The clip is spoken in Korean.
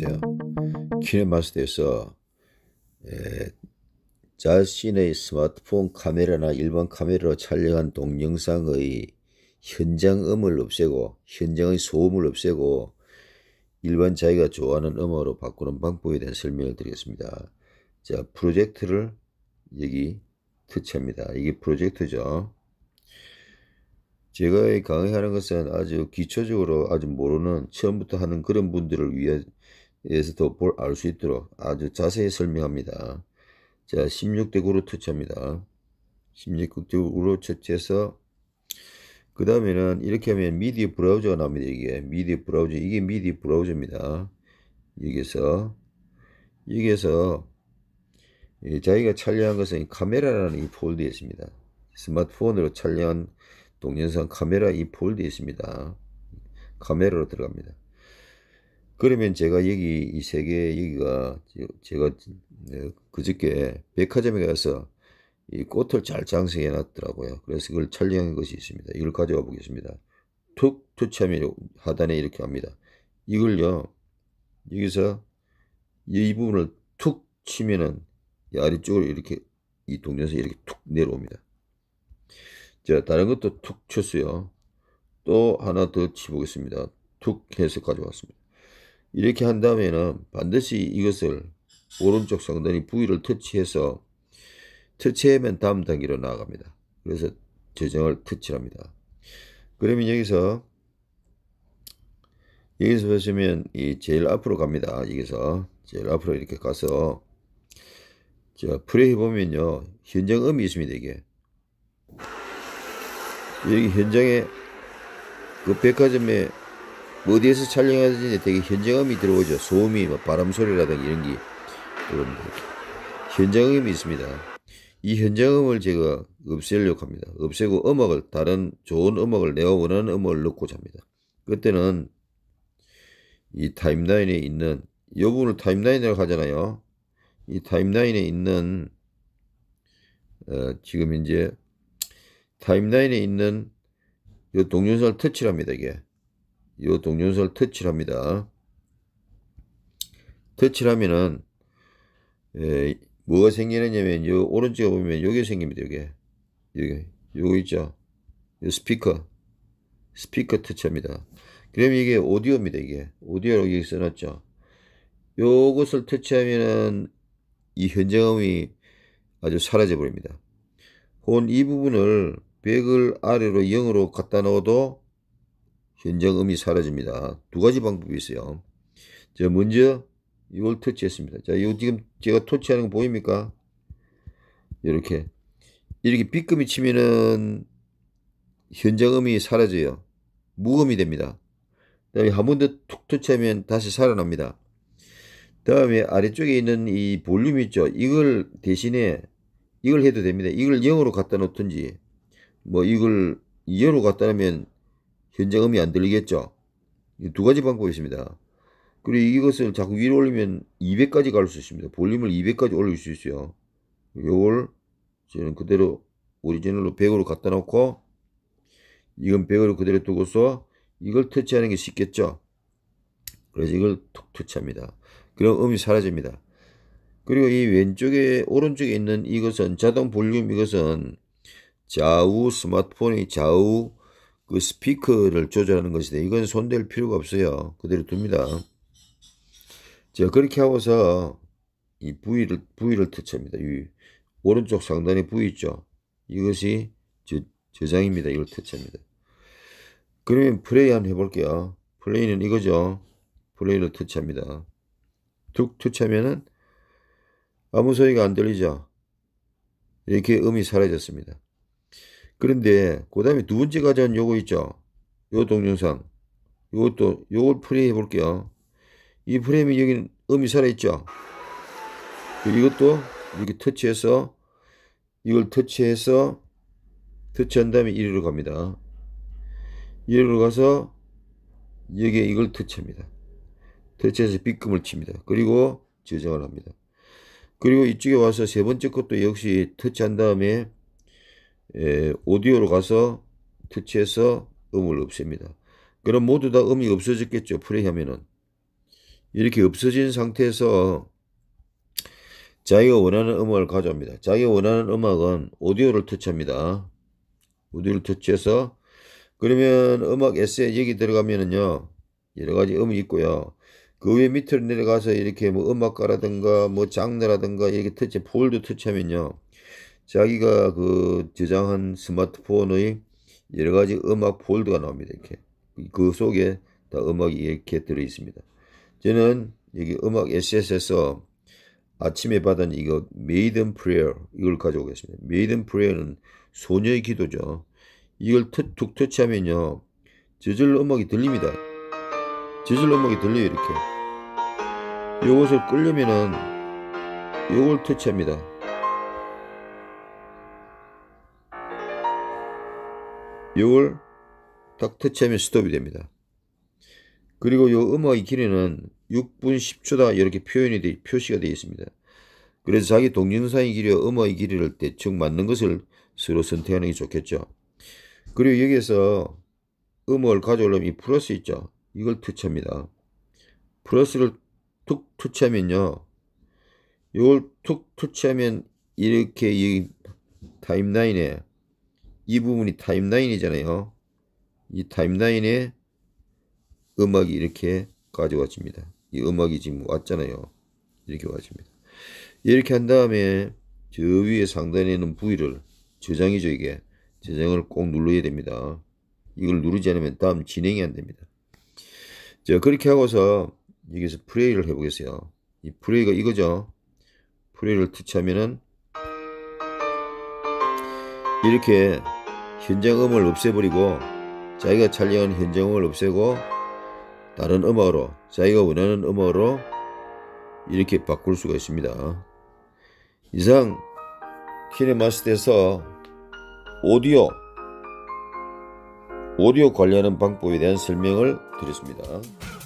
있어요. 키네마스터에서 에, 자신의 스마트폰 카메라나 일반 카메라로 촬영한 동영상의 현장음을 없애고 현장의 소음을 없애고 일반 자기가 좋아하는 음악으로 바꾸는 방법에 대한 설명을 드리겠습니다. 자 프로젝트를 여기 터치합니다. 이게 프로젝트죠. 제가 강의하는 것은 아주 기초적으로 아주 모르는 처음부터 하는 그런 분들을 위해 에서더 볼 알 수 있도록 아주 자세히 설명합니다. 자, 16대 9로 터치합니다. 16대 9로 터치해서 그 다음에는 이렇게 하면 미디 브라우저가 나옵니다. 이게 미디 브라우저 이게 미디 브라우저입니다. 여기서 여기서 자기가 촬영한 것은 카메라라는 이 폴드에 있습니다. 스마트폰으로 촬영한 동영상 카메라 이 폴드에 있습니다. 카메라로 들어갑니다. 그러면 제가 여기 이 세계 여기가 제가 네, 그저께 백화점에 가서 이 꽃을 잘 장식해 놨더라고요. 그래서 그걸 촬영한 것이 있습니다. 이걸 가져와 보겠습니다. 툭 터치하면 하단에 이렇게 합니다. 이걸요 여기서 이 부분을 툭 치면은 이 아래쪽으로 이렇게 이 동전선이 이렇게 툭 내려옵니다. 자 다른 것도 툭 쳤어요. 또 하나 더 치보겠습니다. 툭 해서 가져왔습니다. 이렇게 한 다음에는 반드시 이것을 오른쪽 상단이 부위를 터치해서 터치하면 다음 단계로 나아갑니다. 그래서 재정을 터치합니다. 그러면 여기서 여기서 보시면 이 제일 앞으로 갑니다. 여기서 제일 앞으로 이렇게 가서 자 플레이 보면요 현장음이 있습니다 이게 여기 현장에 그 백화점에 어디에서 촬영했는지 되게 현장음이 들어오죠. 소음이, 막 뭐 바람 소리라든지 이런 게 그런 현장음이 있습니다. 이 현장음을 제가 없애려고 합니다. 없애고 음악을, 다른 좋은 음악을, 내가 원하는 음악을 넣고자 합니다. 그때는 이 타임라인에 있는, 이 부분을 타임라인이라고 하잖아요. 이 타임라인에 있는, 어, 지금 이제 타임라인에 있는 이 동영상을 터치합니다, 이게. 이 동전선을 터치를 합니다. 터치를 하면은 에, 예, 뭐가 생기느냐면 요 오른쪽에 보면 요게 생깁니다. 요게 요게 요거 있죠. 요 스피커 스피커 터치합니다. 그러면 이게 오디오입니다. 이게 오디오라 여기 써놨죠. 요것을 터치하면은 이 현장음이 아주 사라져 버립니다. 혹은 이 부분을 100을 아래로 0으로 갖다 넣어도 현장음이 사라집니다. 두 가지 방법이 있어요. 자, 먼저 이걸 터치했습니다. 자, 이거 지금 제가 터치하는 거 보입니까? 이렇게. 이렇게 B금이 치면은 현장음이 사라져요. 무음이 됩니다. 그 다음에 한 번 더 툭 터치하면 다시 살아납니다. 다음에 아래쪽에 있는 이 볼륨 있죠. 이걸 대신에 이걸 해도 됩니다. 이걸 0으로 갖다 놓든지 뭐 이걸 2로 갖다 놓으면 현장음이 안 들리겠죠. 두 가지 방법이 있습니다. 그리고 이것을 자꾸 위로 올리면 200까지 갈 수 있습니다. 볼륨을 200까지 올릴 수 있어요. 요걸 저는 그대로 오리지널로 100으로 갖다 놓고 이건 100으로 그대로 두고서 이걸 터치하는 게 쉽겠죠. 그래서 이걸 툭 터치합니다. 그럼 음이 사라집니다. 그리고 이 왼쪽에 오른쪽에 있는 이것은 자동 볼륨 이것은 좌우 스마트폰의 좌우 그스피커를 조절하는 것이다. 이건 손댈 필요가 없어요. 그대로 둡니다. 자, 그렇게 하고서 이 부위를, 부위를 터치합니다. 이 오른쪽 상단에 부위 있죠. 이것이 저, 저장입니다. 이걸 터치합니다. 그러면 플레이 한번 해볼게요. 플레이는 이거죠. 플레이를 터치합니다. 툭 터치하면은 아무 소리가 안 들리죠. 이렇게 음이 사라졌습니다. 그런데 그 다음에 두 번째 과제는 요거 있죠. 요 동영상. 요것도 요걸 프레이 해볼게요. 이 프레임이 여기 음이 살아있죠. 이것도 이렇게 터치해서 이걸 터치해서 터치한 다음에 이리로 갑니다. 이리로 가서 여기에 이걸 터치합니다. 터치해서 B금을 칩니다. 그리고 저장을 합니다. 그리고 이쪽에 와서 세 번째 것도 역시 터치한 다음에 에, 예, 오디오로 가서 터치해서 음을 없앱니다. 그럼 모두 다 음이 없어졌겠죠. 플레이하면은 이렇게 없어진 상태에서 자기가 원하는 음악을 가져옵니다. 자기가 원하는 음악은 오디오를 터치합니다. 오디오를 터치해서 그러면 음악 에세 여기 들어가면은요 여러가지 음이 있고요. 그위 밑으로 내려가서 이렇게 뭐 음악가라든가 뭐 장르라든가 이렇게 터치 폴드 터치하면요 자기가 그 저장한 스마트폰의 여러 가지 음악 폴드가 나옵니다. 이렇게. 그 속에 다 음악이 이렇게 들어 있습니다. 저는 여기 음악 SS에서 아침에 받은 이거 메이든 프레어 이걸 가져오겠습니다. 메이든 프레어는 소녀의 기도죠. 이걸 툭, 툭 터치하면요. 저절로 음악이 들립니다. 저절로 음악이 들려요. 이렇게. 요것을 끌려면은 요걸 터치합니다. 요걸 딱 터치하면 스톱이 됩니다. 그리고 요 음의 길이는 6분 10초다 이렇게 표현이 되, 표시가 되어 있습니다. 그래서 자기 동영상의 길이와 음의 길이를 대충 맞는 것을 서로 선택하는 게 좋겠죠. 그리고 여기에서 음을 가져오려면 이 플러스 있죠. 이걸 터치합니다. 플러스를 툭 터치하면요. 이걸 툭 터치하면 이렇게 이 타임라인에 이 부분이 타임라인이잖아요. 이 타임라인에 음악이 이렇게 가져와집니다이 음악이 지금 왔잖아요. 이렇게 와집니다 이렇게 한 다음에 저 위에 상단에 있는 부위를 저장이죠 이게. 저장을 꼭 눌러야 됩니다. 이걸 누르지 않으면 다음 진행이 안 됩니다. 자 그렇게 하고서 여기서 플레이를 해보겠어요. 이 플레이가 이거죠. 플레이를 터치하면은 이렇게 현장음을 없애버리고 자기가 촬영한 현장음을 없애고 다른 음악으로 자기가 원하는 음악으로 이렇게 바꿀 수가 있습니다. 이상 키네마스터에서 오디오 오디오 관리하는 방법에 대한 설명을 드렸습니다.